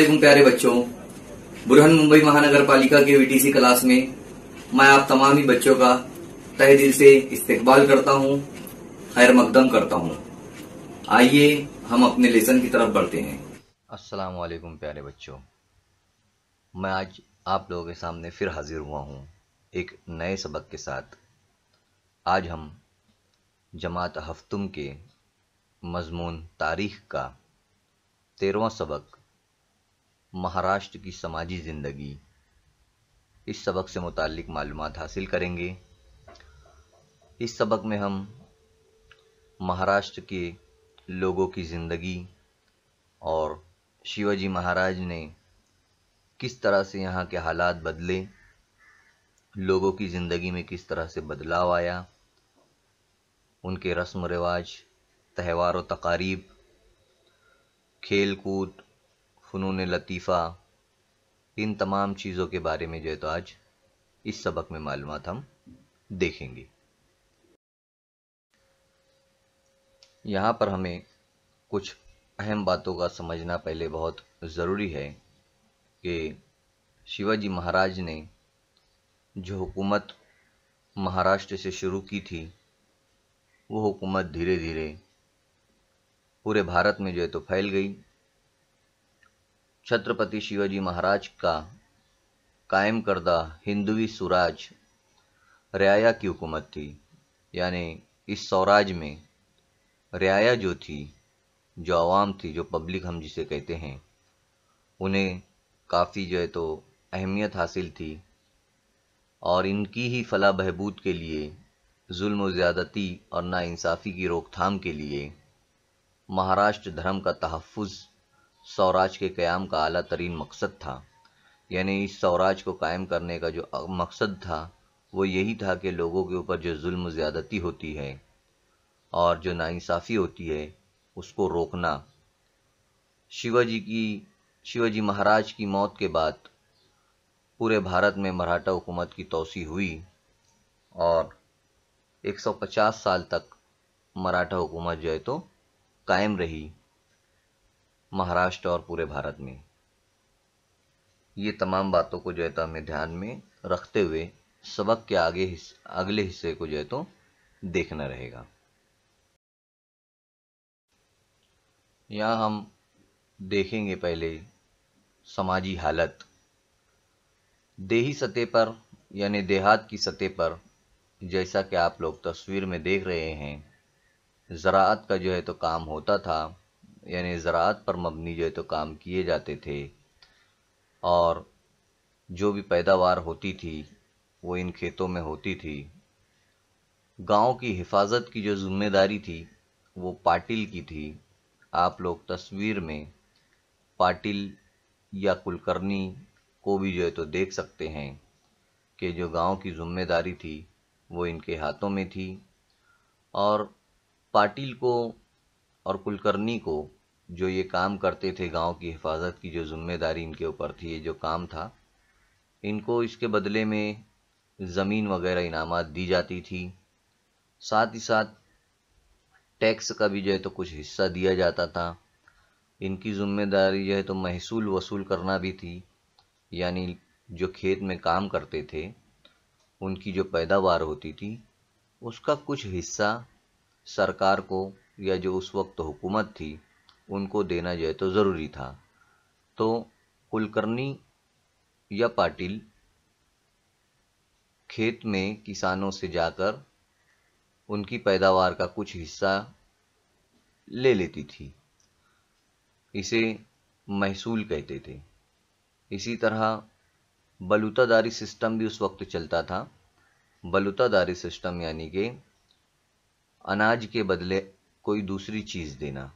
वालेकुम प्यारे बच्चों बुरहन मुंबई महानगर पालिका के वीटीसी क्लास में मैं आप तमाम ही बच्चों का तहे दिल से इस्तेकबाल करता हूँ खैर मकदम करता हूँ आइए हम अपने लेसन की तरफ बढ़ते हैं अस्सलाम वालेकुम प्यारे बच्चों मैं आज आप लोगों के सामने फिर हाजिर हुआ हूँ एक नए सबक के साथ आज हम जमात हफ्तुम के मजमून तारीख का तेरवा सबक महाराष्ट्र की समाजी ज़िंदगी इस सबक से मुतक़ मालूम हासिल करेंगे इस सबक में हम महाराष्ट्र के लोगों की ज़िंदगी और शिवाजी महाराज ने किस तरह से यहाँ के हालात बदले लोगों की ज़िंदगी में किस तरह से बदलाव आया उनके रस्म रिवाज त्यौहार व तकारीब खेल कूद फ़नून लतीफ़ा इन तमाम चीज़ों के बारे में जो है तो आज इस सबक में मालूम हम देखेंगे यहाँ पर हमें कुछ अहम बातों का समझना पहले बहुत ज़रूरी है कि शिवाजी महाराज ने जो हुकूमत महाराष्ट्र से शुरू की थी वो हुकूमत धीरे धीरे पूरे भारत में जो है तो फैल गई छत्रपति शिवाजी महाराज का कायम करदा हिंदवी सुराज रियाया की हुकूमत थी यानी इस स्वराज में रियाया जो थी जो आवाम थी जो पब्लिक हम जिसे कहते हैं उन्हें काफ़ी जो है तो अहमियत हासिल थी और इनकी ही फला बहबूद के लिए जुल्म ज़्यादती और नाइंसाफ़ी की रोकथाम के लिए महाराष्ट्र धर्म का तहफ़ स्वराज के क़्याम का अला तरीन मकसद था यानी इस स्वराज को कायम करने का जो मकसद था वो यही था कि लोगों के ऊपर जो जुल्म ज़्यादती होती है और जो नाइंसाफ़ी होती है उसको रोकना शिवाजी की शिवाजी महाराज की मौत के बाद पूरे भारत में मराठा हुकूमत की तोसी हुई और 150 साल तक मराठा हुकूमत जो है तो कायम रही महाराष्ट्र और पूरे भारत में ये तमाम बातों को जो है तो हमें ध्यान में रखते हुए सबक के आगे हिस, अगले हिस्से को जो है तो देखना रहेगा यहाँ हम देखेंगे पहले समाजी हालत देही सतह पर यानी देहात की सतह पर जैसा कि आप लोग तस्वीर में देख रहे हैं ज़रात का जो है तो काम होता था यानी ज़रात पर मबनी जो है तो काम किए जाते थे और जो भी पैदावार होती थी वो इन खेतों में होती थी गांव की हिफाजत की जो जिम्मेदारी थी वो पाटिल की थी आप लोग तस्वीर में पाटिल या कुलकर्णी को भी जो है तो देख सकते हैं कि जो गांव की जिम्मेदारी थी वो इनके हाथों में थी और पाटिल को और कुलकर्णी को जो ये काम करते थे गांव की हिफाजत की जो जिम्मेदारी इनके ऊपर थी ये जो काम था इनको इसके बदले में ज़मीन वगैरह इनामत दी जाती थी साथ ही साथ टैक्स का भी जो है तो कुछ हिस्सा दिया जाता था इनकी जिम्मेदारी जो है तो महसूल वसूल करना भी थी यानी जो खेत में काम करते थे उनकी जो पैदावार होती थी उसका कुछ हिस्सा सरकार को या जो उस वक्त तो हुकूमत थी उनको देना जो है तो ज़रूरी था तो कुलकर्णी या पाटिल खेत में किसानों से जाकर उनकी पैदावार का कुछ हिस्सा ले लेती थी इसे महसूल कहते थे इसी तरह बलूतादारी सिस्टम भी उस वक्त चलता था बलूतादारी सिस्टम यानी कि अनाज के बदले कोई दूसरी चीज़ देना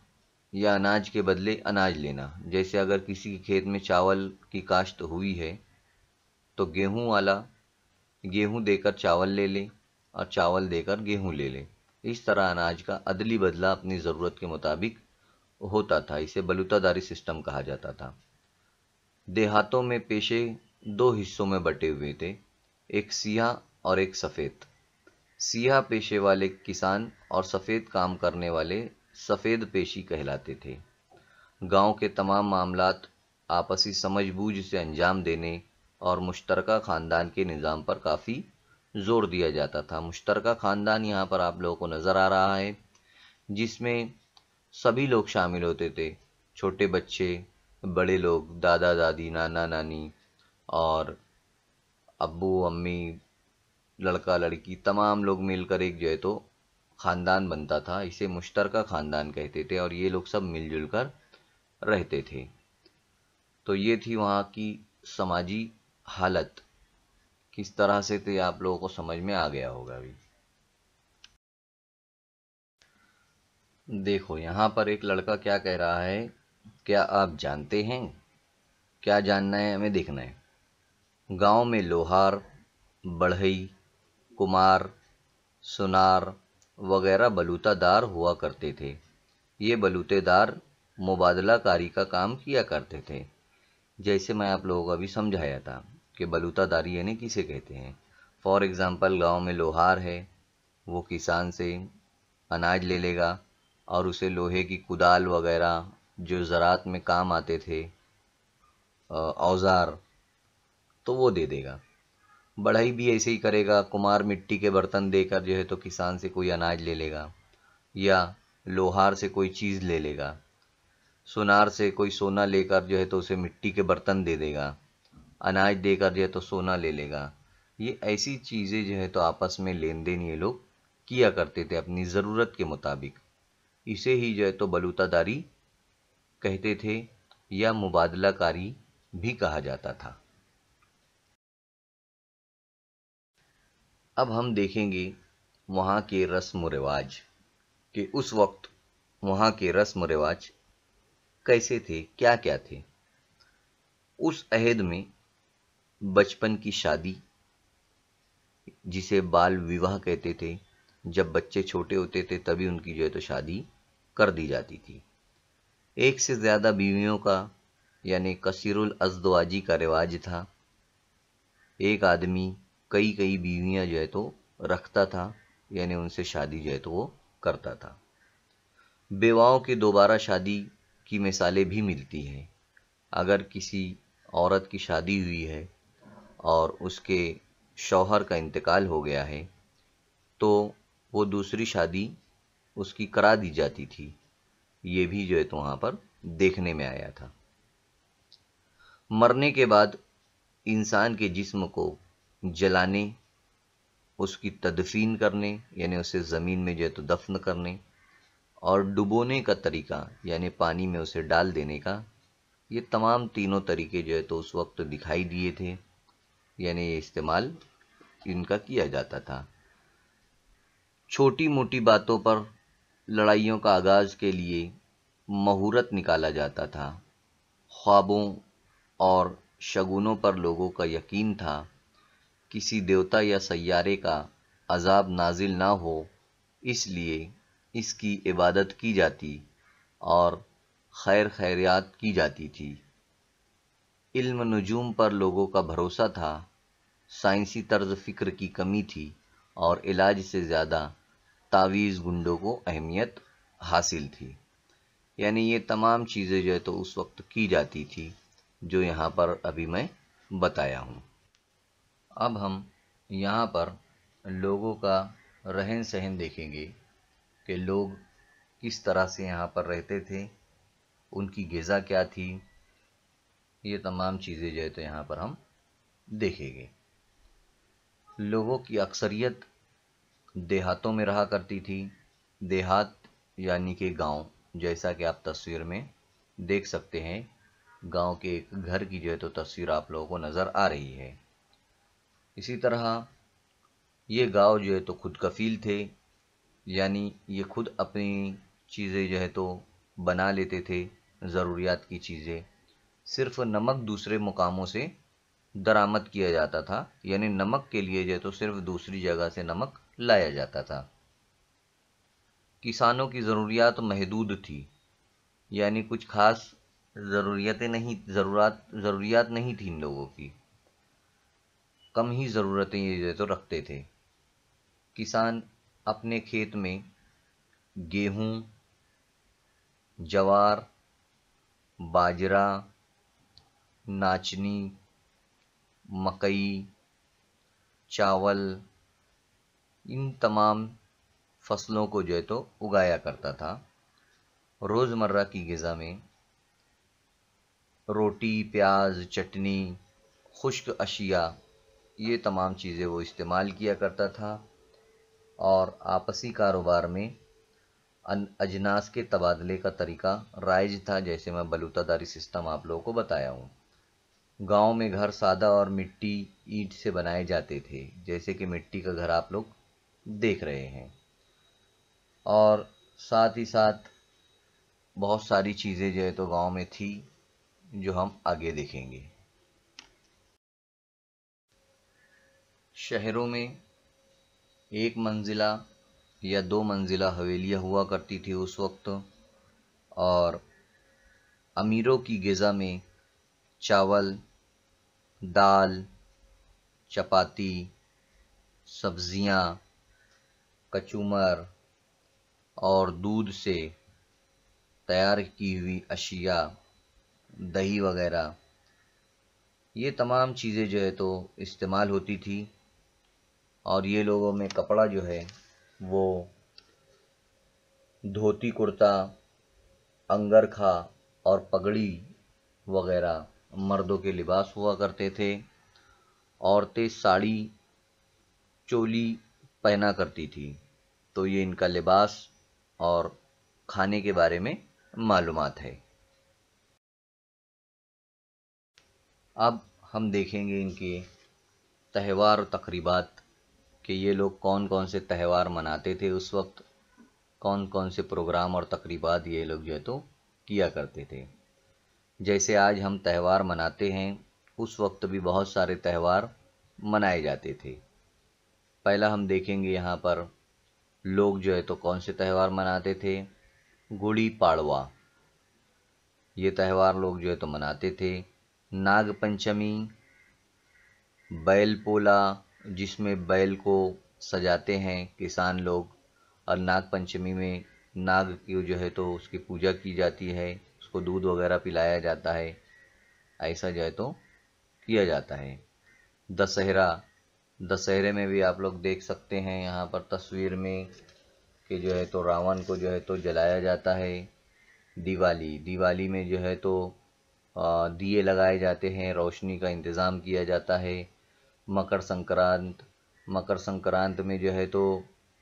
या अनाज के बदले अनाज लेना जैसे अगर किसी के खेत में चावल की काश्त हुई है तो गेहूं वाला गेहूं देकर चावल ले ले और चावल देकर गेहूं ले ले इस तरह अनाज का अदली बदला अपनी ज़रूरत के मुताबिक होता था इसे बलुतादारी सिस्टम कहा जाता था देहातों में पेशे दो हिस्सों में बटे हुए थे एक सियाह और एक सफ़ेद सिया पेशे वाले किसान और सफ़ेद काम करने वाले सफ़ेद पेशी कहलाते थे गांव के तमाम मामलात आपसी समझबूझ से अंजाम देने और मुश्तरका ख़ानदान के निज़ाम पर काफ़ी जोर दिया जाता था मुश्तरका ख़ानदान यहाँ पर आप लोगों को नज़र आ रहा है जिसमें सभी लोग शामिल होते थे छोटे बच्चे बड़े लोग दादा दादी नाना नानी और अबू अम्मी लड़का लड़की तमाम लोग मिलकर एक जो है तो ख़ानदान बनता था इसे मुश्तरका ख़ानदान कहते थे और ये लोग सब मिलजुल कर रहते थे तो ये थी वहाँ की समाजी हालत किस तरह से थे आप लोगों को समझ में आ गया होगा अभी देखो यहाँ पर एक लड़का क्या कह रहा है क्या आप जानते हैं क्या जानना है हमें देखना है गांव में लोहार बढ़ई कुमार सुनार वगैरह बलूतादार हुआ करते थे ये बलूतेदार मुबादलाकारी का काम किया करते थे जैसे मैं आप लोगों को अभी समझाया था कि बलूतादारी यानी किसे कहते हैं फॉर एग्ज़ाम्पल गांव में लोहार है वो किसान से अनाज ले लेगा और उसे लोहे की कुदाल वगैरह जो ज़रात में काम आते थे औज़ार तो वो दे देगा बढ़ई भी ऐसे ही करेगा कुमार मिट्टी के बर्तन देकर जो है तो किसान से कोई अनाज ले लेगा या लोहार से कोई चीज़ ले लेगा सोनार से कोई सोना लेकर जो है तो उसे मिट्टी के बर्तन दे देगा अनाज देकर जो है तो सोना ले लेगा ये ऐसी चीज़ें जो है तो आपस में लेन देन ये लोग किया करते थे अपनी ज़रूरत के मुताबिक इसे ही जो है तो बलूतादारी कहते थे या मुबादलाकारी भी कहा जाता था अब हम देखेंगे वहाँ के रस्म रिवाज कि उस वक्त वहाँ के रस्म रिवाज कैसे थे क्या क्या थे उस अहद में बचपन की शादी जिसे बाल विवाह कहते थे जब बच्चे छोटे होते थे तभी उनकी जो है तो शादी कर दी जाती थी एक से ज़्यादा बीवियों का यानी कसीरुल अजदवाजी का रिवाज था एक आदमी कई कई बीवियां जो है तो रखता था यानी उनसे शादी जो है तो वो करता था बेवाओं के दोबारा शादी की मिसालें भी मिलती हैं अगर किसी औरत की शादी हुई है और उसके शौहर का इंतकाल हो गया है तो वो दूसरी शादी उसकी करा दी जाती थी ये भी जो है तो वहाँ पर देखने में आया था मरने के बाद इंसान के जिस्म को जलाने उसकी तदफीन करने यानी उसे ज़मीन में जो है तो दफन करने और डुबोने का तरीका यानी पानी में उसे डाल देने का ये तमाम तीनों तरीके जो है तो उस वक्त दिखाई दिए थे यानी ये इस्तेमाल इनका किया जाता था छोटी मोटी बातों पर लड़ाइयों का आगाज़ के लिए महूरत निकाला जाता था ख्वाबों और शगुनों पर लोगों का यकीन था किसी देवता या सैारे का अजाब नाजिल ना हो इसलिए इसकी इबादत की जाती और खैर खैरियात की जाती थी इल्म नजूम पर लोगों का भरोसा था साइंसी तर्ज फ़िक्र की कमी थी और इलाज से ज़्यादा तावीज़ गुंडों को अहमियत हासिल थी यानी ये तमाम चीज़ें जो है तो उस वक्त की जाती थी जो यहाँ पर अभी मैं बताया हूँ अब हम यहाँ पर लोगों का रहन सहन देखेंगे कि लोग किस तरह से यहाँ पर रहते थे उनकी गज़ा क्या थी ये तमाम चीज़ें जो है तो यहाँ पर हम देखेंगे लोगों की अक्सरियत देहातों में रहा करती थी देहात यानी कि गांव जैसा कि आप तस्वीर में देख सकते हैं गांव के एक घर की जो है तो तस्वीर आप लोगों को नज़र आ रही है इसी तरह ये गांव जो है तो खुद कफील थे यानी ये खुद अपनी चीज़ें जो है तो बना लेते थे ज़रूरियात की चीज़ें सिर्फ नमक दूसरे मुकामों से दरामद किया जाता था यानी नमक के लिए जो है तो सिर्फ दूसरी जगह से नमक लाया जाता था किसानों की ज़रूरियात महदूद थी यानी कुछ खास ज़रूरियातें नहीं ज़रूरत ज़रूरियात नहीं थी इन लोगों की कम ही ज़रूरतें ये तो रखते थे किसान अपने खेत में गेहूँ जवार बाजरा नाचनी मकई चावल इन तमाम फसलों को जो है तो उगाया करता था रोज़मर्रा की गज़ा में रोटी प्याज चटनी खुश्क अशिया ये तमाम चीज़ें वो इस्तेमाल किया करता था और आपसी कारोबार में अजनास के तबादले का तरीका राइज था जैसे मैं बलूतादारी सिस्टम आप लोगों को बताया हूँ गांव में घर सादा और मिट्टी ईंट से बनाए जाते थे जैसे कि मिट्टी का घर आप लोग देख रहे हैं और साथ ही साथ बहुत सारी चीज़ें जो है तो गांव में थी जो हम आगे देखेंगे शहरों में एक मंजिला या दो मंजिला हवेलियाँ हुआ करती थी उस वक्त और अमीरों की गज़ा में चावल दाल चपाती सब्जियां, कचूमर और दूध से तैयार की हुई अशिया दही वगैरह ये तमाम चीज़ें जो है तो इस्तेमाल होती थी और ये लोगों में कपड़ा जो है वो धोती कुर्ता अंगरखा और पगड़ी वगैरह मर्दों के लिबास हुआ करते थे औरतें साड़ी चोली पहना करती थी तो ये इनका लिबास और खाने के बारे में मालूम है अब हम देखेंगे इनके त्यौहार तकरीबात कि ये लोग कौन कौन से त्यौहार मनाते थे उस वक्त कौन कौन से प्रोग्राम और तकरीबात ये लोग जो है तो किया करते थे जैसे आज हम त्यौहार मनाते हैं उस वक्त भी बहुत सारे त्यौहार मनाए जाते थे पहला हम देखेंगे यहाँ पर लोग जो है तो कौन से त्यौहार मनाते थे गुड़ी पाड़वा ये त्यौहार लोग जो है तो मनाते थे नाग पंचमी बैल पोला जिसमें बैल को सजाते हैं किसान लोग और नाग पंचमी में नाग की जो है तो उसकी पूजा की जाती है उसको दूध वगैरह पिलाया जाता है ऐसा जो है तो किया जाता है दशहरा दशहरे में भी आप लोग देख सकते हैं यहाँ पर तस्वीर में कि जो है तो रावण को जो है तो जलाया जाता है दिवाली दिवाली में जो है तो दिए लगाए जाते हैं रोशनी का इंतज़ाम किया जाता है मकर संक्रांत मकर संक्रांत में जो है तो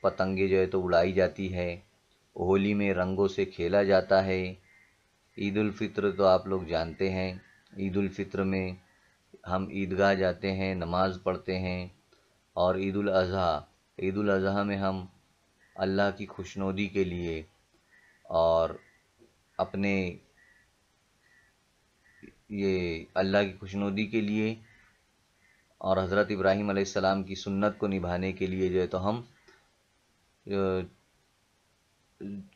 पतंगे जो है तो उड़ाई जाती है होली में रंगों से खेला जाता है ईद उल फित्र तो आप लोग जानते हैं ईद उल फित्र में हम ईदगाह जाते हैं नमाज़ पढ़ते हैं और ईद उल अज़हा ईद उल अज़हा में हम अल्लाह की खुशनोदी के लिए और अपने ये अल्लाह की खुशनोदी के लिए और हज़रत इब्राहीम आसमाम की सुन्नत को निभाने के लिए जो है तो हम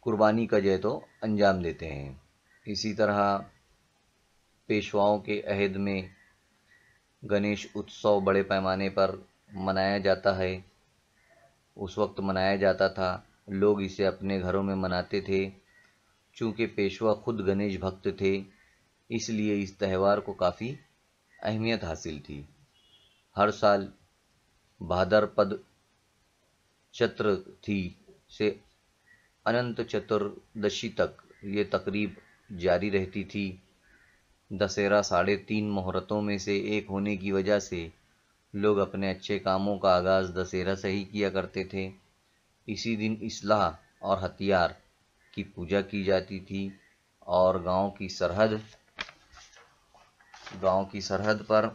कुर्बानी का जो है तो अंजाम देते हैं इसी तरह पेशवाओं के अहद में गणेश उत्सव बड़े पैमाने पर मनाया जाता है उस वक्त मनाया जाता था लोग इसे अपने घरों में मनाते थे चूँकि पेशवा खुद गणेश भक्त थे इसलिए इस त्यौहार को काफ़ी अहमियत हासिल थी हर साल भाद्रपद चतुर्थी से अनंत चतुर्दशी तक ये तकरीब जारी रहती थी दशहरा साढ़े तीन मुहूर्तों में से एक होने की वजह से लोग अपने अच्छे कामों का आगाज़ दशहरा से ही किया करते थे इसी दिन इसलाह और हथियार की पूजा की जाती थी और गांव की सरहद गांव की सरहद पर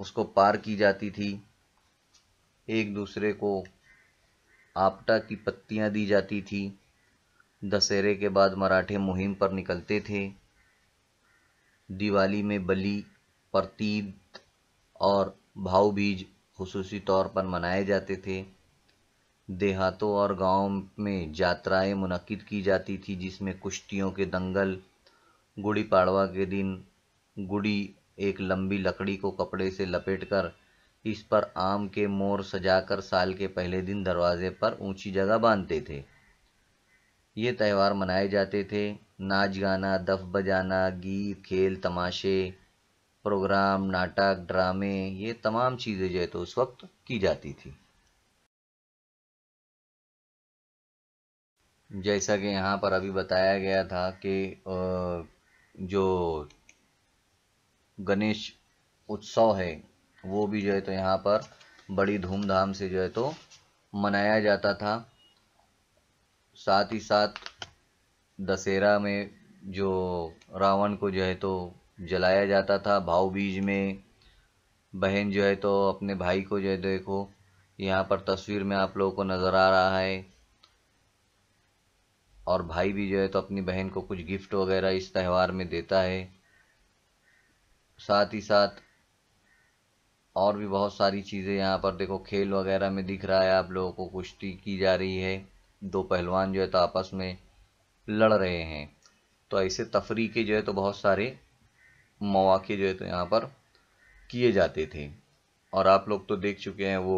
उसको पार की जाती थी एक दूसरे को आपटा की पत्तियां दी जाती थी दशहरे के बाद मराठे मुहिम पर निकलते थे दिवाली में बलि प्रतीत और भावबीज खसूसी तौर पर मनाए जाते थे देहातों और गांव में यात्राएं मुनद की जाती थी जिसमें कुश्तियों के दंगल गुड़ी पाड़वा के दिन गुड़ी एक लंबी लकड़ी को कपड़े से लपेटकर इस पर आम के मोर सजाकर साल के पहले दिन दरवाजे पर ऊंची जगह बांधते थे ये त्यौहार मनाए जाते थे नाच गाना दफ बजाना गीत खेल तमाशे प्रोग्राम नाटक ड्रामे ये तमाम चीज़ें जो है तो उस वक्त की जाती थी जैसा कि यहाँ पर अभी बताया गया था कि जो गणेश उत्सव है वो भी जो है तो यहाँ पर बड़ी धूमधाम से जो है तो मनाया जाता था साथ ही साथ दशहरा में जो रावण को जो है तो जलाया जाता था भाव बीज में बहन जो है तो अपने भाई को जो है देखो यहाँ पर तस्वीर में आप लोगों को नज़र आ रहा है और भाई भी जो है तो अपनी बहन को कुछ गिफ्ट वगैरह इस त्यौहार में देता है साथ ही साथ और भी बहुत सारी चीज़ें यहाँ पर देखो खेल वगैरह में दिख रहा है आप लोगों को कुश्ती की जा रही है दो पहलवान जो है तो आपस में लड़ रहे हैं तो ऐसे तफरी के जो है तो बहुत सारे मौाक़े जो है तो यहाँ पर किए जाते थे और आप लोग तो देख चुके हैं वो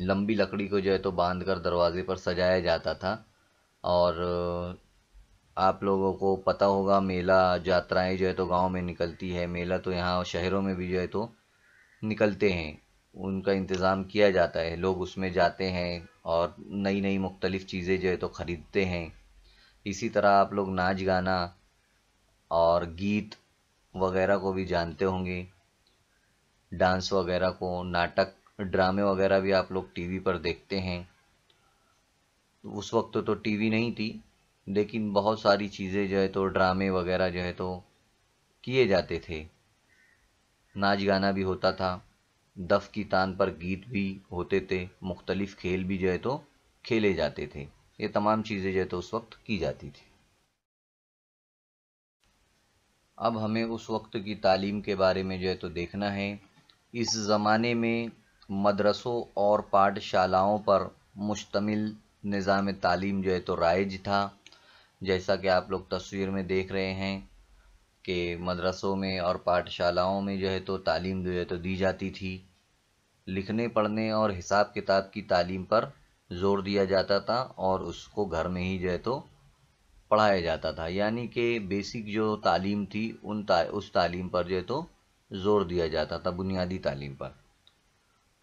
लंबी लकड़ी को जो है तो बांध कर दरवाजे पर सजाया जाता था और आप लोगों को पता होगा मेला यात्राएं जो है तो गांव में निकलती है मेला तो यहाँ शहरों में भी जो है तो निकलते हैं उनका इंतज़ाम किया जाता है लोग उसमें जाते हैं और नई नई मुख्तलिफ़ चीज़ें जो है तो ख़रीदते हैं इसी तरह आप लोग नाच गाना और गीत वगैरह को भी जानते होंगे डांस वगैरह को नाटक ड्रामे वगैरह भी आप लोग टीवी पर देखते हैं उस वक्त तो टीवी नहीं थी लेकिन बहुत सारी चीज़ें जो है तो ड्रामे वगैरह जो है तो किए जाते थे नाच गाना भी होता था दफ की तान पर गीत भी होते थे मुख्तलिफ़ खेल भी जो है तो खेले जाते थे ये तमाम चीज़ें जो है तो उस वक्त की जाती थी अब हमें उस वक्त की तालीम के बारे में जो है तो देखना है इस ज़माने में मदरसों और पाठशालाओं पर मुश्तमिल निज़ाम तालीम जो है तो राइज था जैसा कि आप लोग तस्वीर में देख रहे हैं कि मदरसों में और पाठशालाओं में जो है तो तालीम जो है तो दी जाती थी लिखने पढ़ने और हिसाब किताब की तालीम पर ज़ोर दिया जाता था और उसको घर में ही जो है तो पढ़ाया जाता था यानी कि बेसिक जो तालीम थी उन ता, उस तालीम पर जो है तो ज़ोर दिया जाता था बुनियादी तालीम पर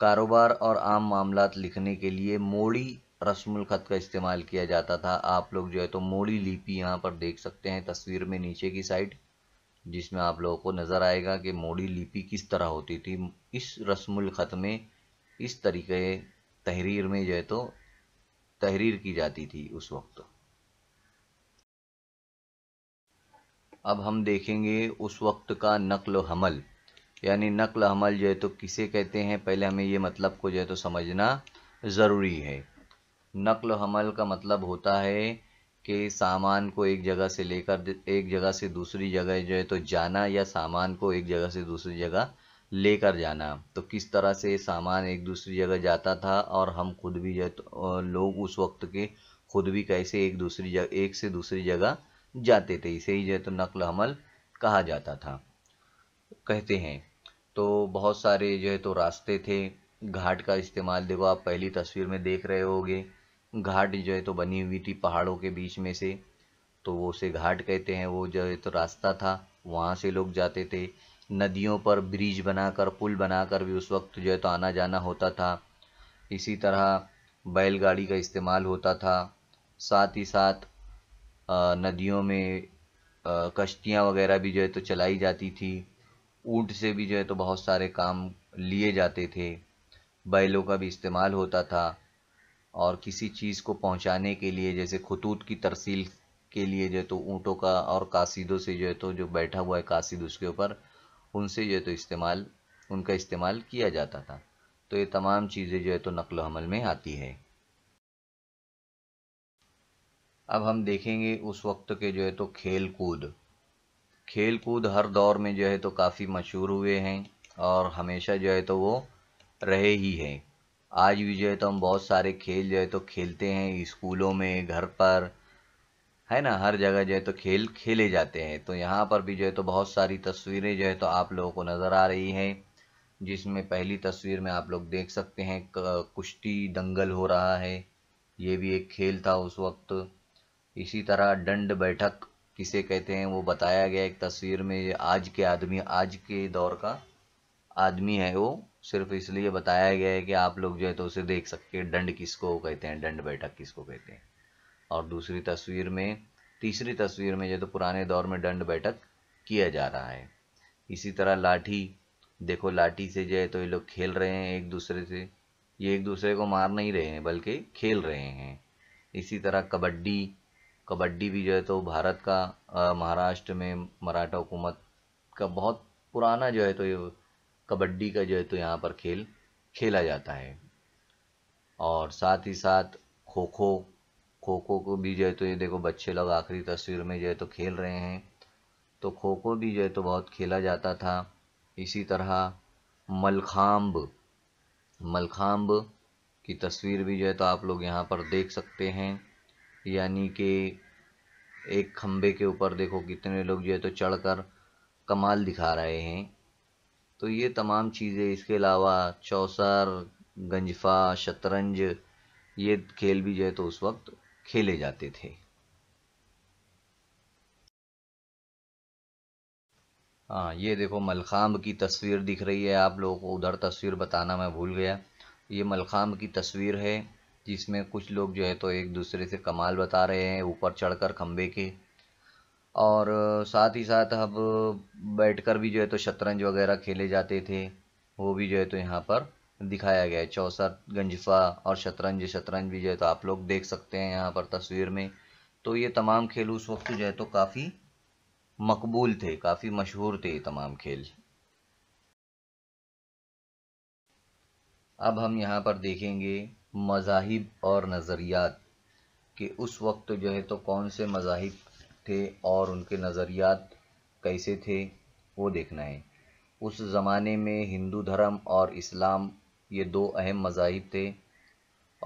कारोबार और आम मामला लिखने के लिए मोड़ी रस्म ख़त का इस्तेमाल किया जाता था आप लोग जो है तो मोड़ी लिपि यहाँ पर देख सकते हैं तस्वीर में नीचे की साइड जिसमें आप लोगों को नज़र आएगा कि मोड़ी लिपि किस तरह होती थी इस रस्म ख़त में इस तरीके तहरीर में जो है तो तहरीर की जाती थी उस वक्त अब हम देखेंगे उस वक्त का नकल हमल यानी नकल हमल जो है तो किसे कहते हैं पहले हमें ये मतलब को जो है तो समझना ज़रूरी है नकल हमल का मतलब होता है कि सामान को एक जगह से लेकर एक जगह से दूसरी जगह जो है तो जाना या सामान को एक जगह से दूसरी जगह लेकर जाना तो किस तरह से सामान एक दूसरी जगह जाता था और हम खुद भी जो तो लोग उस वक्त के खुद भी कैसे एक दूसरी जगह एक से दूसरी जगह जाते थे इसे ही जो है तो नकल हमल कहा जाता था कहते हैं तो बहुत सारे जो है तो रास्ते थे घाट का इस्तेमाल देखो आप पहली तस्वीर में देख रहे होगे घाट जो है तो बनी हुई थी पहाड़ों के बीच में से तो वो उसे घाट कहते हैं वो जो है तो रास्ता था वहाँ से लोग जाते थे नदियों पर ब्रिज बनाकर पुल बनाकर भी उस वक्त जो है तो आना जाना होता था इसी तरह बैलगाड़ी का इस्तेमाल होता था साथ ही साथ नदियों में कश्तियाँ वगैरह भी जो है तो चलाई जाती थी ऊँट से भी जो है तो बहुत सारे काम लिए जाते थे बैलों का भी इस्तेमाल होता था और किसी चीज़ को पहुंचाने के लिए जैसे खतूत की तरसील के लिए जो है तो ऊँटों का और कासिदों से जो है तो जो बैठा हुआ है कासिद उसके ऊपर उनसे जो है तो इस्तेमाल उनका इस्तेमाल किया जाता था तो ये तमाम चीज़ें जो है तो नकल हमल में आती है अब हम देखेंगे उस वक्त के जो है तो खेल कूद खेल कूद हर दौर में जो है तो काफ़ी मशहूर हुए हैं और हमेशा जो है तो वो रहे ही हैं आज भी जो है तो हम बहुत सारे खेल जो है तो खेलते हैं स्कूलों में घर पर है ना हर जगह जो है तो खेल खेले जाते हैं तो यहाँ पर भी जो है तो बहुत सारी तस्वीरें जो है तो आप लोगों को नज़र आ रही हैं जिसमें पहली तस्वीर में आप लोग देख सकते हैं कुश्ती दंगल हो रहा है ये भी एक खेल था उस वक्त इसी तरह दंड बैठक किसे कहते हैं वो बताया गया एक तस्वीर में आज के आदमी आज के दौर का आदमी है वो सिर्फ इसलिए बताया गया है कि आप लोग जो है तो उसे देख सकते हैं दंड किसको कहते हैं दंड बैठक किसको कहते हैं और दूसरी तस्वीर में तीसरी तस्वीर में जो तो पुराने दौर में दंड बैठक किया जा रहा है इसी तरह लाठी देखो लाठी से जो है तो ये लोग खेल रहे हैं एक दूसरे से ये एक दूसरे को मार नहीं रहे हैं बल्कि खेल रहे हैं इसी तरह कबड्डी कबड्डी भी जो है तो भारत का महाराष्ट्र में मराठा हुकूमत का बहुत पुराना जो है तो ये कबड्डी का जो है तो यहाँ पर खेल खेला जाता है और साथ ही साथ खो खो खो खो को भी जो है तो ये देखो बच्चे लोग आखिरी तस्वीर में जो है तो खेल रहे हैं तो खो खो भी जो है तो बहुत खेला जाता था इसी तरह मलखाम्ब मलखाम्ब की तस्वीर भी जो है तो आप लोग यहाँ पर देख सकते हैं यानी कि एक खम्भे के ऊपर देखो कितने लोग जो है तो चढ़कर कमाल दिखा रहे हैं तो ये तमाम चीज़ें इसके अलावा चौसर गंजफा शतरंज ये खेल भी जो है तो उस वक्त खेले जाते थे हाँ ये देखो मलखाम की तस्वीर दिख रही है आप लोगों को उधर तस्वीर बताना मैं भूल गया ये मलखाम की तस्वीर है जिसमें कुछ लोग जो है तो एक दूसरे से कमाल बता रहे हैं ऊपर चढ़कर खम्बे के और साथ ही साथ अब बैठकर भी जो है तो शतरंज वगैरह खेले जाते थे वो भी जो है तो यहाँ पर दिखाया गया है चौसर गंजफा और शतरंज शतरंज भी जो है तो आप लोग देख सकते हैं यहाँ पर तस्वीर में तो ये तमाम खेल उस वक्त जो है तो काफ़ी मकबूल थे काफ़ी मशहूर थे ये तमाम खेल अब हम यहाँ पर देखेंगे मजाहिब और नज़रियात कि उस वक्त जो है तो कौन से मजाहिब थे और उनके नज़रियात कैसे थे वो देखना है उस ज़माने में हिंदू धर्म और इस्लाम ये दो अहम मज़ाहिब थे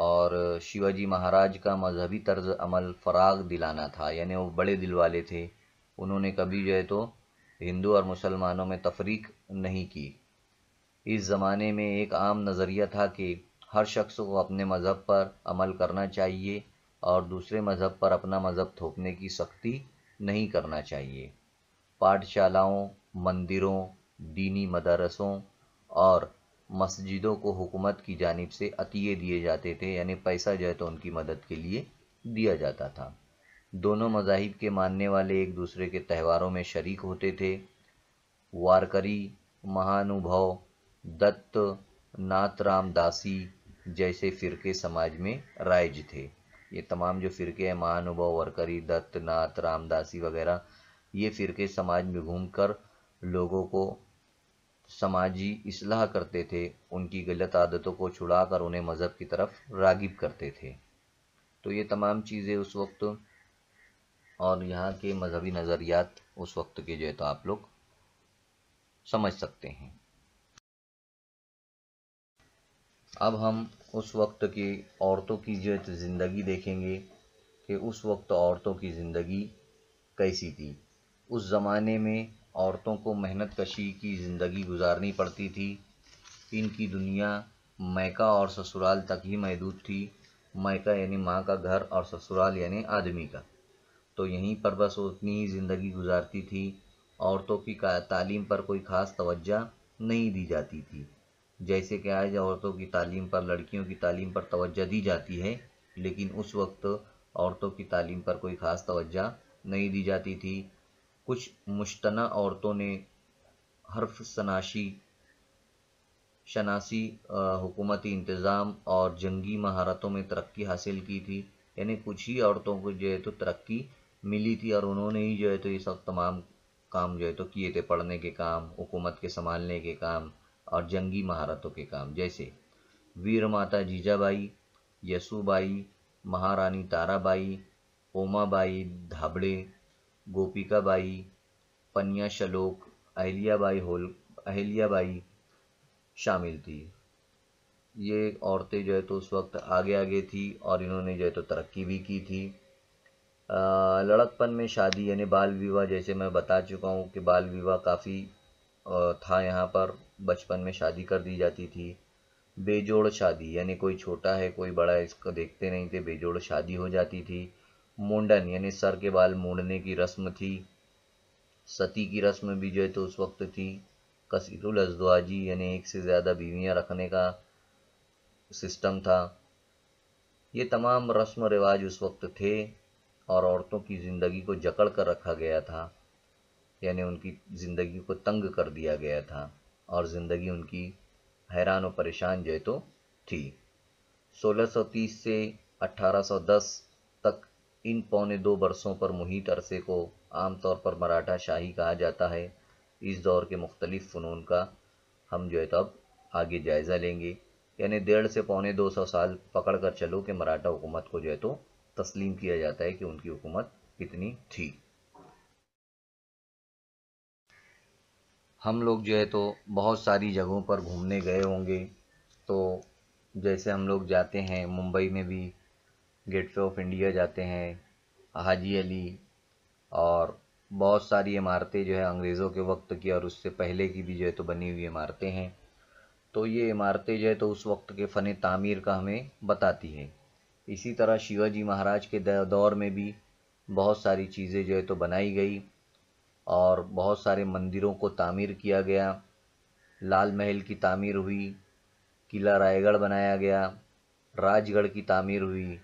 और शिवाजी महाराज का मजहबी तर्ज अमल फ़राग दिलाना था यानी वो बड़े दिल वाले थे उन्होंने कभी जो है तो हिंदू और मुसलमानों में तफरीक नहीं की इस ज़माने में एक आम नज़रिया था कि हर शख्स को अपने मज़हब पर अमल करना चाहिए और दूसरे मज़हब पर अपना मज़हब थोपने की सख्ती नहीं करना चाहिए पाठशालाओं मंदिरों दीनी मदरसों और मस्जिदों को हुकूमत की जानिब से अतिये दिए जाते थे यानी पैसा जो है तो उनकी मदद के लिए दिया जाता था दोनों मजाहिब के मानने वाले एक दूसरे के त्यौहारों में शरीक होते थे वारकरी महानुभव दत्त नाथ दासी जैसे फ़िरके समाज में राइज थे ये तमाम जो फ़िरके हैं महानुभव वरकरी दत्त नाथ रामदासी वगैरह ये फ़िरके समाज में घूमकर लोगों को समाजी इसलाह करते थे उनकी गलत आदतों को छुड़ाकर उन्हें मज़हब की तरफ रागिब करते थे तो ये तमाम चीज़ें उस वक्त और यहाँ के मजहबी नज़रियात उस वक्त के जो है तो आप लोग समझ सकते हैं अब हम उस वक्त की औरतों की जो ज़िंदगी देखेंगे कि उस वक्त औरतों की ज़िंदगी कैसी थी उस ज़माने में औरतों को मेहनत कशी की ज़िंदगी गुजारनी पड़ती थी इनकी दुनिया मैका और ससुराल तक ही महदूद थी मैका यानी माँ का घर और ससुराल यानी आदमी का तो यहीं पर बस उतनी ही ज़िंदगी गुजारती थी औरतों की तालीम पर कोई ख़ास तवज्जा नहीं दी जाती थी जैसे कि आज औरतों की तालीम पर लड़कियों की तालीम पर तवज्जो दी जाती है लेकिन उस वक्त औरतों की तालीम पर कोई ख़ास तवज्जो नहीं दी जाती थी कुछ मुश्तना औरतों ने हर्फ शनाशी शनासी हुकूमती इंतज़ाम और जंगी महारतों में तरक्की हासिल की थी यानी कुछ ही औरतों को जो है तो तरक्की मिली थी और उन्होंने ही जो है तो ये सब तमाम काम जो है तो किए थे पढ़ने के काम हुकूमत के संभालने के काम और जंगी महारतों के काम जैसे वीर माता जीजाबाई यसुबाई महारानी ताराबाई ओमाबाई धाबड़े गोपिकाबाई पनिया शलोक अहल्याबाई होल अहल्याबाई शामिल थी ये औरतें जो है तो उस वक्त आगे आगे थी और इन्होंने जो है तो तरक्की भी की थी लड़कपन में शादी यानी बाल विवाह जैसे मैं बता चुका हूँ कि बाल विवाह काफ़ी था यहाँ पर बचपन में शादी कर दी जाती थी बेजोड़ शादी यानी कोई छोटा है कोई बड़ा है इसको देखते नहीं थे बेजोड़ शादी हो जाती थी मुंडन यानी सर के बाल मुंडने की रस्म थी सती की रस्म भी जो है तो उस वक्त थी कसीतुल अजदवाजी यानी एक से ज़्यादा बीवियां रखने का सिस्टम था ये तमाम रस्म रिवाज उस वक्त थे और औरतों की ज़िंदगी को जकड़ कर रखा गया था यानी उनकी ज़िंदगी को तंग कर दिया गया था और ज़िंदगी उनकी हैरान और परेशान जो है तो थी 1630 से 1810 तक इन पौने दो बरसों पर मुहित अरसे को आमतौर पर मराठा शाही कहा जाता है इस दौर के मुख्तलिफ फ़नून का हम जो है तो अब आगे जायज़ा लेंगे यानी डेढ़ से पौने दो सौ साल पकड़ कर चलो कि मराठा हुकूमत को जो है तो तस्लीम किया जाता है कि उनकी हुकूमत कितनी थी हम लोग जो है तो बहुत सारी जगहों पर घूमने गए होंगे तो जैसे हम लोग जाते हैं मुंबई में भी गेटवे ऑफ इंडिया जाते हैं हाजी अली और बहुत सारी इमारतें जो है अंग्रेज़ों के वक्त की और उससे पहले की भी जो है तो बनी हुई इमारतें हैं तो ये इमारतें जो है तो उस वक्त के फ़न तामीर का हमें बताती हैं इसी तरह शिवाजी महाराज के दौर में भी बहुत सारी चीज़ें जो है तो बनाई गई और बहुत सारे मंदिरों को तामीर किया गया लाल महल की तामीर हुई किला रायगढ़ बनाया गया राजगढ़ की तामीर हुई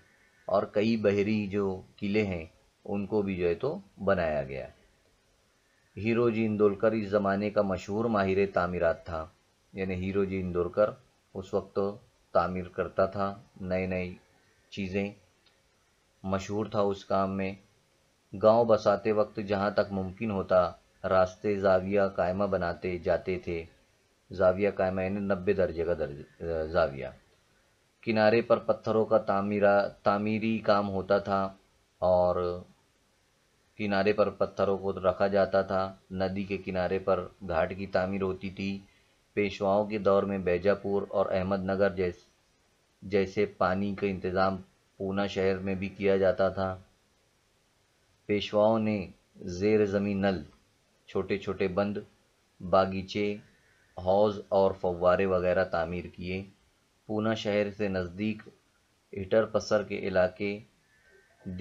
और कई बहरी जो किले हैं उनको भी जो है तो बनाया गया हीरोजी इंदोलकर इस ज़माने का मशहूर माहिर तामीरात था यानी हीरोजी इंदोलकर उस वक्त तो तामीर करता था नई नई चीज़ें मशहूर था उस काम में गांव बसाते वक्त जहां तक मुमकिन होता रास्ते जाविया कायमा बनाते जाते थे जाविया कायमा यानी नब्बे दर्जे का दर्ज जाविया किनारे पर पत्थरों का तामीरा तामीरी काम होता था और किनारे पर पत्थरों को रखा जाता था नदी के किनारे पर घाट की तामीर होती थी पेशवाओं के दौर में बैजापुर और अहमदनगर जैसे जैसे पानी का इंतज़ाम पूना शहर में भी किया जाता था पेशवाओं ने जेर ज़मी नल छोटे छोटे बंद बागीचे हौज और फव्वारे वगैरह तामीर किए पूना शहर से नज़दीक इटर पसर के इलाके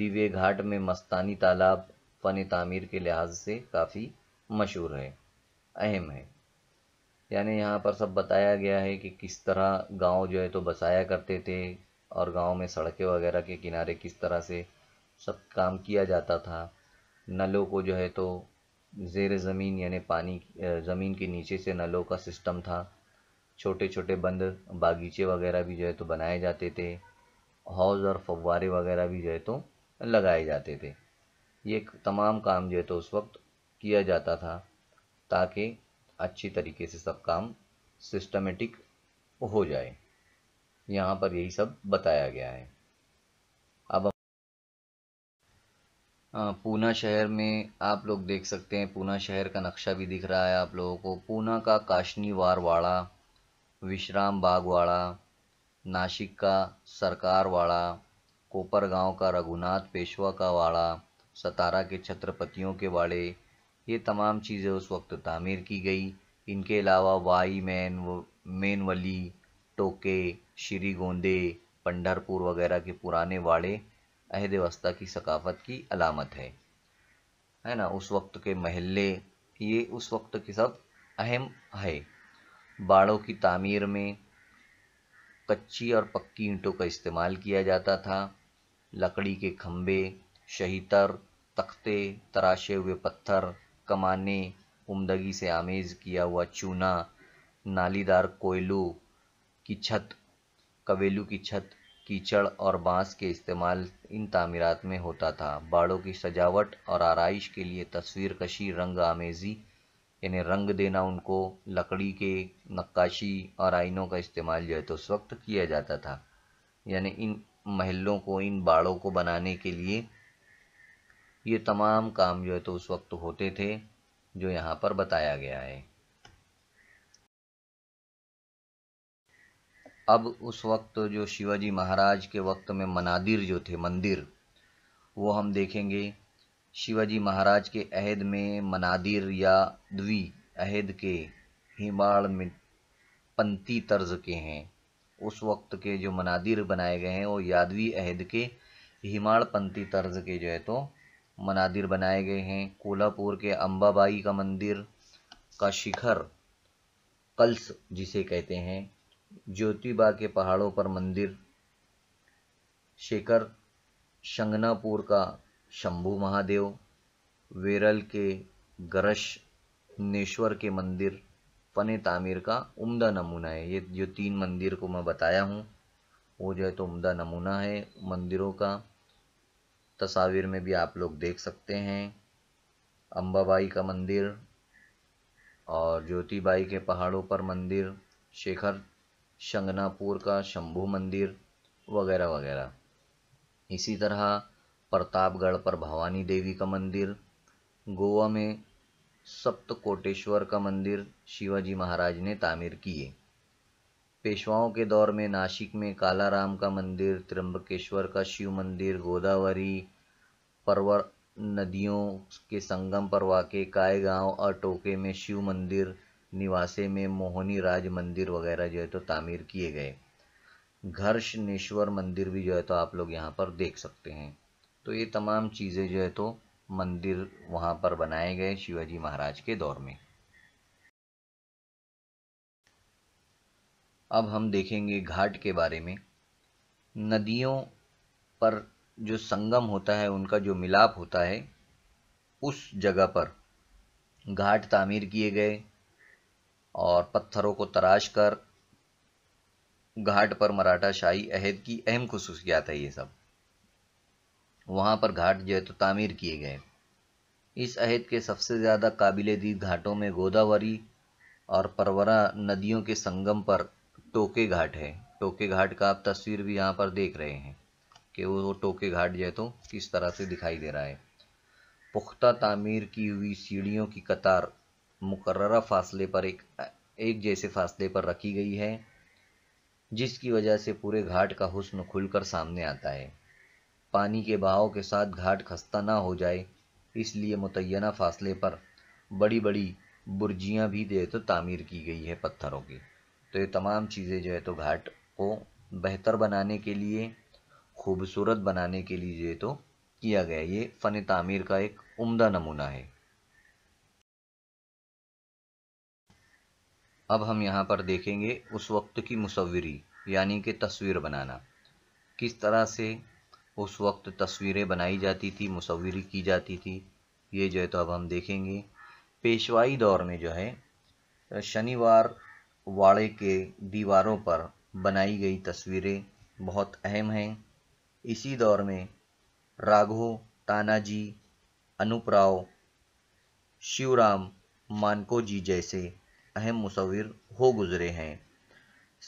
दिव्य घाट में मस्तानी तालाब फ़न तामीर के लिहाज से काफ़ी मशहूर है अहम है यानी यहाँ पर सब बताया गया है कि किस तरह गांव जो है तो बसाया करते थे और गांव में सड़कें वगैरह के किनारे किस तरह से सब काम किया जाता था नलों को जो है तो ज़ेर ज़मीन यानी पानी ज़मीन के नीचे से नलों का सिस्टम था छोटे छोटे बंद बागीचे वगैरह भी जो है तो बनाए जाते थे हौज़ और फव्वारे वगैरह भी जो है तो लगाए जाते थे ये तमाम काम जो है तो उस वक्त किया जाता था ताकि अच्छी तरीके से सब काम सिस्टमेटिक हो जाए यहाँ पर यही सब बताया गया है पूना शहर में आप लोग देख सकते हैं पूना शहर का नक्शा भी दिख रहा है आप लोगों को पूना का काशनी वारवाड़ा विश्राम बागवाड़ा नासिक का सरकार वाड़ा कोपर का रघुनाथ पेशवा का वाड़ा सतारा के छत्रपतियों के वाड़े ये तमाम चीज़ें उस वक्त तामीर की गई इनके अलावा वाई मैन मेनवली टोके श्री गोंदे पंडरपुर वगैरह के पुराने वाड़े अहद वस्ता की सकाफ़त की अलामत है है ना उस वक्त के महल्ले ये उस वक्त के सब अहम है बाड़ों की तामीर में कच्ची और पक्की ईंटों का इस्तेमाल किया जाता था लकड़ी के खम्भे शहीतर तख्ते तराशे हुए पत्थर कमाने उमदगी से आमेज़ किया हुआ चूना नालीदार कोयलू की छत कवेलू की छत कीचड़ और बांस के इस्तेमाल इन तामीरात में होता था बाड़ों की सजावट और आरइश के लिए तस्वीर कशी रंग आमेज़ी यानी रंग देना उनको लकड़ी के नक्काशी और आइनों का इस्तेमाल जो है तो उस वक्त किया जाता था यानी इन महलों को इन बाड़ों को बनाने के लिए ये तमाम काम जो है तो उस वक्त होते थे जो यहाँ पर बताया गया है अब उस वक्त जो शिवाजी महाराज के वक्त में मनादिर जो थे मंदिर वो हम देखेंगे शिवाजी महाराज के अहद में मनादिर या द्वी अहद के हिमाल में पंथी तर्ज के हैं उस वक्त के जो मनादिर बनाए गए हैं वो यादवी अहद के पंती तर्ज के जो है तो मनादिर बनाए गए हैं कोल्हापुर के अम्बाबाई का मंदिर का शिखर कल्स जिसे कहते हैं ज्योतिबा के पहाड़ों पर मंदिर शेखर शंगनापुर का शंभू महादेव वेरल के गरश नेश्वर के मंदिर फने तामीर का उम्दा नमूना है ये जो तीन मंदिर को मैं बताया हूँ वो जो है तो उम्दा नमूना है मंदिरों का तस्वीर में भी आप लोग देख सकते हैं अम्बाबाई का मंदिर और ज्योतिबाई के पहाड़ों पर मंदिर शेखर शंगनापुर का शंभू मंदिर वगैरह वगैरह इसी तरह प्रतापगढ़ पर भवानी देवी का मंदिर गोवा में सप्तकोटेश्वर का मंदिर शिवाजी महाराज ने तामीर किए पेशवाओं के दौर में नासिक में कालाराम का मंदिर त्र्यंबकेश्वर का शिव मंदिर गोदावरी पर्वत नदियों के संगम पर वाके काय गांव और टोके में शिव मंदिर निवासे में मोहनी राज मंदिर वगैरह जो है तो तामीर किए गए घर्षनेश्वर मंदिर भी जो है तो आप लोग यहाँ पर देख सकते हैं तो ये तमाम चीज़ें जो है तो मंदिर वहाँ पर बनाए गए शिवाजी महाराज के दौर में अब हम देखेंगे घाट के बारे में नदियों पर जो संगम होता है उनका जो मिलाप होता है उस जगह पर घाट तामीर किए गए और पत्थरों को तराश कर घाट पर मराठा शाही अहद की अहम खसूसियात है ये सब वहाँ पर घाट जो है तो तामीर किए गए इस अहद के सबसे ज़्यादा काबिल दीद घाटों में गोदावरी और परवरा नदियों के संगम पर टोके घाट है टोके घाट का आप तस्वीर भी यहाँ पर देख रहे हैं कि वो टोके घाट जो है तो किस तरह से दिखाई दे रहा है पुख्ता तामीर की हुई सीढ़ियों की कतार मुकर फासले पर एक एक जैसे फासले पर रखी गई है जिसकी वजह से पूरे घाट का हुस्न खुलकर सामने आता है पानी के बहाव के साथ घाट खस्ता ना हो जाए इसलिए मुतना फासले पर बड़ी बड़ी बुर्जियाँ भी दे तो तामीर की गई है पत्थरों की तो ये तमाम चीज़ें जो है तो घाट को बेहतर बनाने के लिए खूबसूरत बनाने के लिए तो किया गया ये फ़न तामीर का एक उम्दा नमूना है अब हम यहाँ पर देखेंगे उस वक्त की मुसविरी यानी कि तस्वीर बनाना किस तरह से उस वक्त तस्वीरें बनाई जाती थी मुसविरी की जाती थी ये जो है तो अब हम देखेंगे पेशवाई दौर में जो है शनिवार वाड़े के दीवारों पर बनाई गई तस्वीरें बहुत अहम हैं इसी दौर में राघो तानाजी अनुपराव शिवराम मानको जी जैसे अहम मुसविर हो गुजरे हैं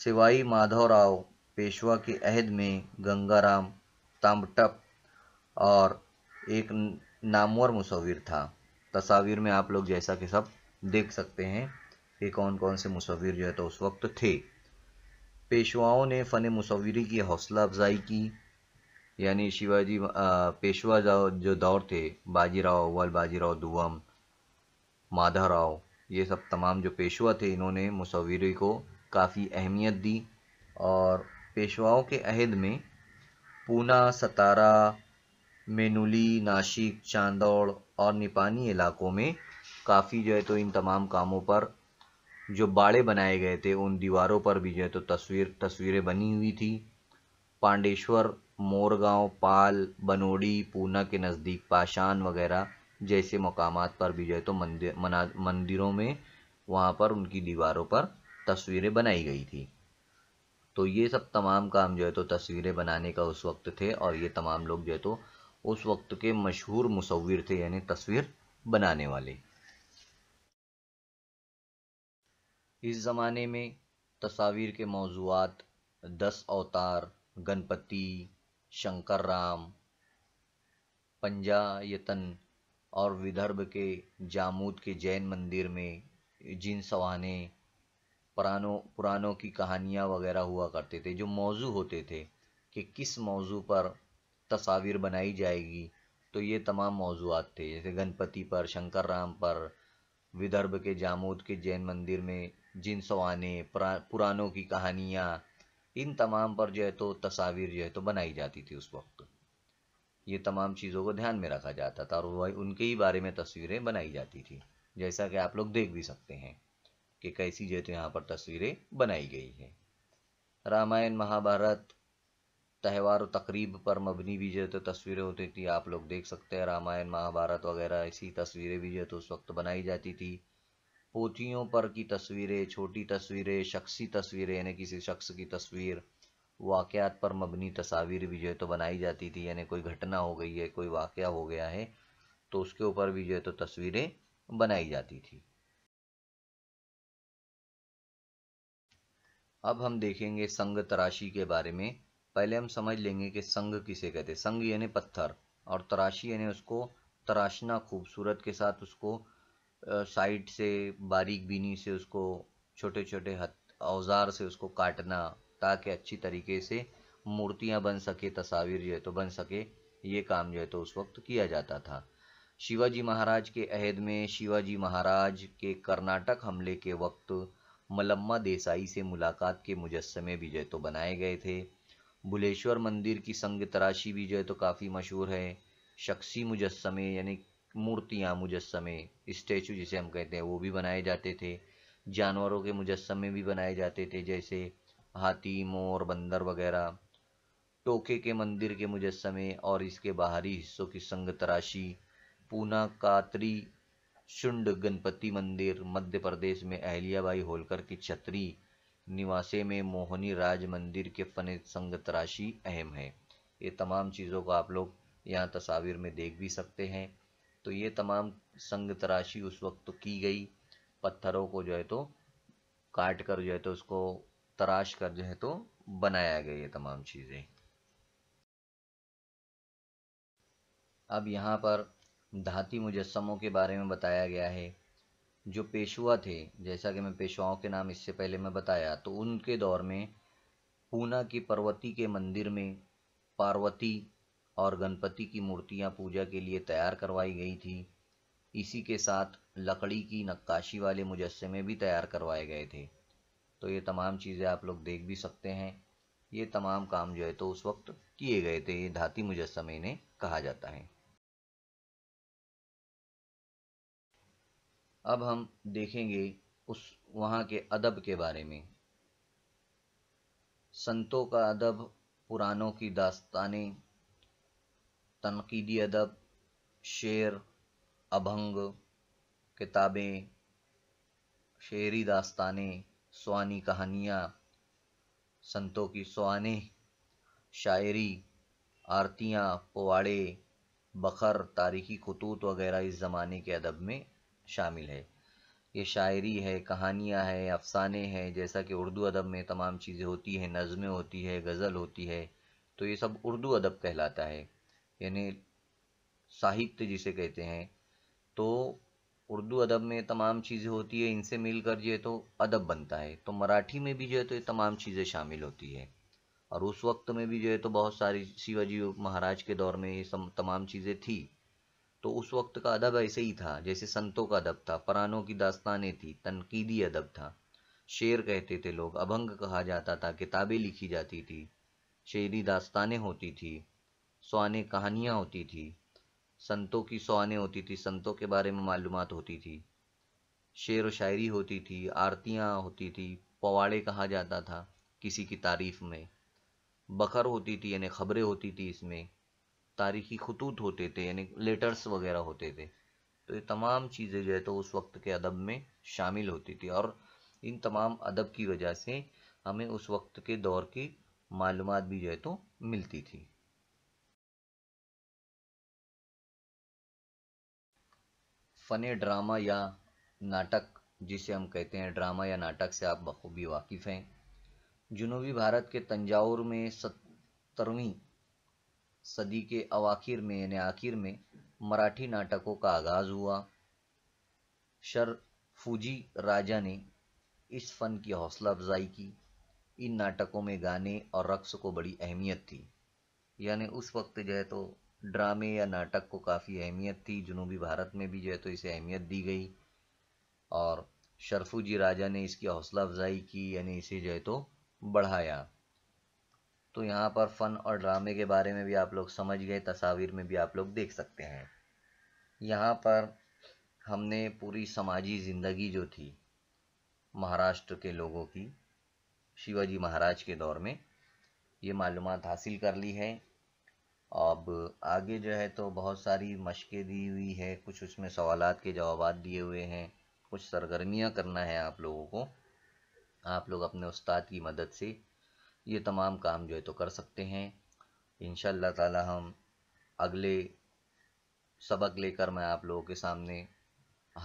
सिवाई माधवराव पेशवा के अहद में गंगाराम ताम्बटप और एक नामवर मुसविर था तस्वीर में आप लोग जैसा कि सब देख सकते हैं कि कौन कौन से मुसविर जो है तो उस वक्त थे पेशवाओं ने फ़न मुसविरी की हौसला अफजाई की यानी शिवाजी पेशवा जो दौर थे बाजीराव अव्वल बाजीराव दुवम माधवराव ये सब तमाम जो पेशवा थे इन्होंने मुसविरी को काफ़ी अहमियत दी और पेशवाओं के अहद में पूना सतारा मेनुली नासिक चांदौड़ और निपानी इलाकों में काफ़ी जो है तो इन तमाम कामों पर जो बाड़े बनाए गए थे उन दीवारों पर भी जो है तो तस्वीर तस्वीरें बनी हुई थी पांडेश्वर मोरगांव पाल बनोड़ी पूना के नज़दीक पाषाण वगैरह जैसे मकाम पर भी जो है तो मंदिर मना मंदिरों में वहाँ पर उनकी दीवारों पर तस्वीरें बनाई गई थी तो ये सब तमाम काम जो है तो तस्वीरें बनाने का उस वक्त थे और ये तमाम लोग जो है तो उस वक्त के मशहूर मुसविर थे यानी तस्वीर बनाने वाले इस ज़माने में तस्वीर के मौजूद दस अवतार गणपति शंकर राम पंजा यतन और विदर्भ के जामूद के जैन मंदिर में जिन सवाने पुरानों पुरानों की कहानियाँ वगैरह हुआ करते थे जो मौजू होते थे कि किस मौजू पर तस्वीर बनाई जाएगी तो ये तमाम मौजूद थे जैसे गणपति पर शंकर राम पर विदर्भ के जामूद के जैन मंदिर में जिन सवाने पुरा, पुरानों की कहानियाँ इन तमाम पर जो है तो तस्वीर जो है तो बनाई जाती थी उस वक्त ये तमाम चीज़ों को ध्यान में रखा जाता था और वही उनके ही बारे में तस्वीरें बनाई जाती थी जैसा कि आप लोग देख भी सकते हैं कि कैसी तो यहाँ पर तस्वीरें बनाई गई हैं रामायण महाभारत त्यौहार तकरीब पर मबनी भी जो तो तस्वीरें होती थी आप लोग देख सकते हैं रामायण महाभारत वगैरह ऐसी तस्वीरें भी जो तो उस वक्त बनाई जाती थी पोथियों पर की तस्वीरें छोटी तस्वीरें शख्सी तस्वीरें यानी किसी शख्स की तस्वीर वाक़ात पर मबनी तस्वीर भी जो है तो बनाई जाती थी यानी कोई घटना हो गई है कोई वाक़ हो गया है तो उसके ऊपर भी जो है तो तस्वीरें बनाई जाती थी अब हम देखेंगे संग तराशी के बारे में पहले हम समझ लेंगे कि संग किसे कहते हैं संग यानी पत्थर और तराशी यानी उसको तराशना खूबसूरत के साथ उसको साइड से बारीक बीनी से उसको छोटे छोटे हथ औजार से उसको काटना ताकि अच्छी तरीके से मूर्तियाँ बन सके तस्वीर जो है तो बन सके ये काम जो है तो उस वक्त किया जाता था शिवाजी महाराज के अहद में शिवाजी महाराज के कर्नाटक हमले के वक्त मलम्मा देसाई से मुलाकात के मुजस्मे भी जो तो बनाए गए थे भुलेश्वर मंदिर की संग तराशी भी जो है तो काफ़ी मशहूर है शख्सी मुजस्मे यानी मूर्तियाँ मुजस्मे स्टैचू जिसे हम कहते हैं वो भी बनाए जाते थे जानवरों के मुजस्मे भी बनाए जाते थे जैसे हाथी मोर बंदर वगैरह टोके के मंदिर के मुजस्मे और इसके बाहरी हिस्सों की संग तराशी पूना कात्री शुंड गणपति मंदिर मध्य प्रदेश में अहल्याबाई होलकर की छतरी निवासे में मोहनी राज मंदिर के फन संग तराशी अहम है ये तमाम चीज़ों को आप लोग यहाँ तस्वीर में देख भी सकते हैं तो ये तमाम संग तराशी उस वक्त तो की गई पत्थरों को जो है तो काट कर जो है तो उसको तराश कर जो है तो बनाया गया ये तमाम चीज़ें अब यहाँ पर धाती मुजस्मों के बारे में बताया गया है जो पेशवा थे जैसा कि मैं पेशवाओं के नाम इससे पहले मैं बताया तो उनके दौर में पूना की पर्वती के मंदिर में पार्वती और गणपति की मूर्तियां पूजा के लिए तैयार करवाई गई थी इसी के साथ लकड़ी की नक्काशी वाले मुजस्मे भी तैयार करवाए गए थे तो ये तमाम चीज़ें आप लोग देख भी सकते हैं ये तमाम काम जो है तो उस वक्त किए गए थे ये धाती मुजस्मे इन्हें कहा जाता है अब हम देखेंगे उस वहाँ के अदब के बारे में संतों का अदब पुरानों की दास्तानें तनकीदी अदब शेर अभंग किताबें शेरी दास्तानें सुहानी कहानियाँ संतों की सुहाने शायरी आरतियाँ पवाड़े बखर तारीखी खतूत वगैरह इस ज़माने के अदब में शामिल है ये शायरी है कहानियाँ हैं अफसाने हैं जैसा कि उर्दू अदब में तमाम चीज़ें होती हैं नज़में होती है गज़ल होती है तो ये सब उर्दू अदब कहलाता है यानी साहित्य जिसे कहते हैं तो उर्दू अदब में तमाम चीज़ें होती है इनसे मिल कर जो है तो अदब बनता है तो मराठी में भी जो है तो ये तमाम चीज़ें शामिल होती है और उस वक्त में भी जो है तो बहुत सारी शिवाजी महाराज के दौर में ये सब तमाम चीज़ें थी तो उस वक्त का अदब ऐसे ही था जैसे संतों का अदब था परानों की दास्तानें थी तनकीदी अदब था शेर कहते थे लोग अभंग कहा जाता था किताबें लिखी जाती थी शेरी दास्तानें होती थी सवाने कहानियाँ होती थी संतों की सौने होती थी संतों के बारे में मालूम होती थी शेर व शायरी होती थी आरतियाँ होती थी पवाड़े कहा जाता था किसी की तारीफ में बकर होती थी यानी खबरें होती थी इसमें तारीखी खतूत होते थे यानी लेटर्स वगैरह होते थे तो ये तमाम चीज़ें जो है तो उस वक्त के अदब में शामिल होती थी और इन तमाम अदब की वजह से हमें उस वक्त के दौर की मालूम भी जो है तो मिलती थी फ़नी ड्रामा या नाटक जिसे हम कहते हैं ड्रामा या नाटक से आप बखूबी वाकिफ़ हैं जुनूबी भारत के तंजावर में सत्तरवीं सदी के अवाखिर में यानी आखिर में मराठी नाटकों का आगाज़ हुआ फूजी राजा ने इस फ़न की हौसला अफजाई की इन नाटकों में गाने और रक्स को बड़ी अहमियत थी यानी उस वक्त जो है तो ड्रामे या नाटक को काफ़ी अहमियत थी जनूबी भारत में भी जो है तो इसे अहमियत दी गई और शरफू जी राजा ने इसकी हौसला अफजाई की यानी इसे जो है तो बढ़ाया तो यहाँ पर फ़न और ड्रामे के बारे में भी आप लोग समझ गए तस्वीर में भी आप लोग देख सकते हैं यहाँ पर हमने पूरी समाजी ज़िंदगी जो थी महाराष्ट्र के लोगों की शिवाजी महाराज के दौर में ये मालूम हासिल कर ली है अब आगे जो है तो बहुत सारी मशक़ें दी हुई है कुछ उसमें सवाल के जवाब दिए हुए हैं कुछ सरगर्मियाँ करना है आप लोगों को आप लोग अपने उस्ताद की मदद से ये तमाम काम जो है तो कर सकते हैं इन ताला हम अगले सबक लेकर मैं आप लोगों के सामने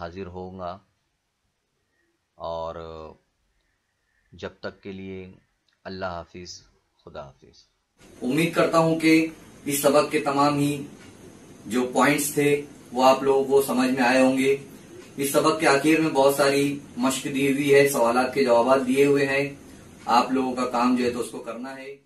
हाज़िर होऊंगा और जब तक के लिए अल्लाह हाफिज़ खुदा हाफिज़ उम्मीद करता हूँ कि इस सबक के तमाम ही जो पॉइंट्स थे वो आप लोगों को समझ में आए होंगे इस सबक के आखिर में बहुत सारी मश्क दी हुई है सवाल के जवाब दिए हुए हैं आप लोगों का काम जो है तो उसको करना है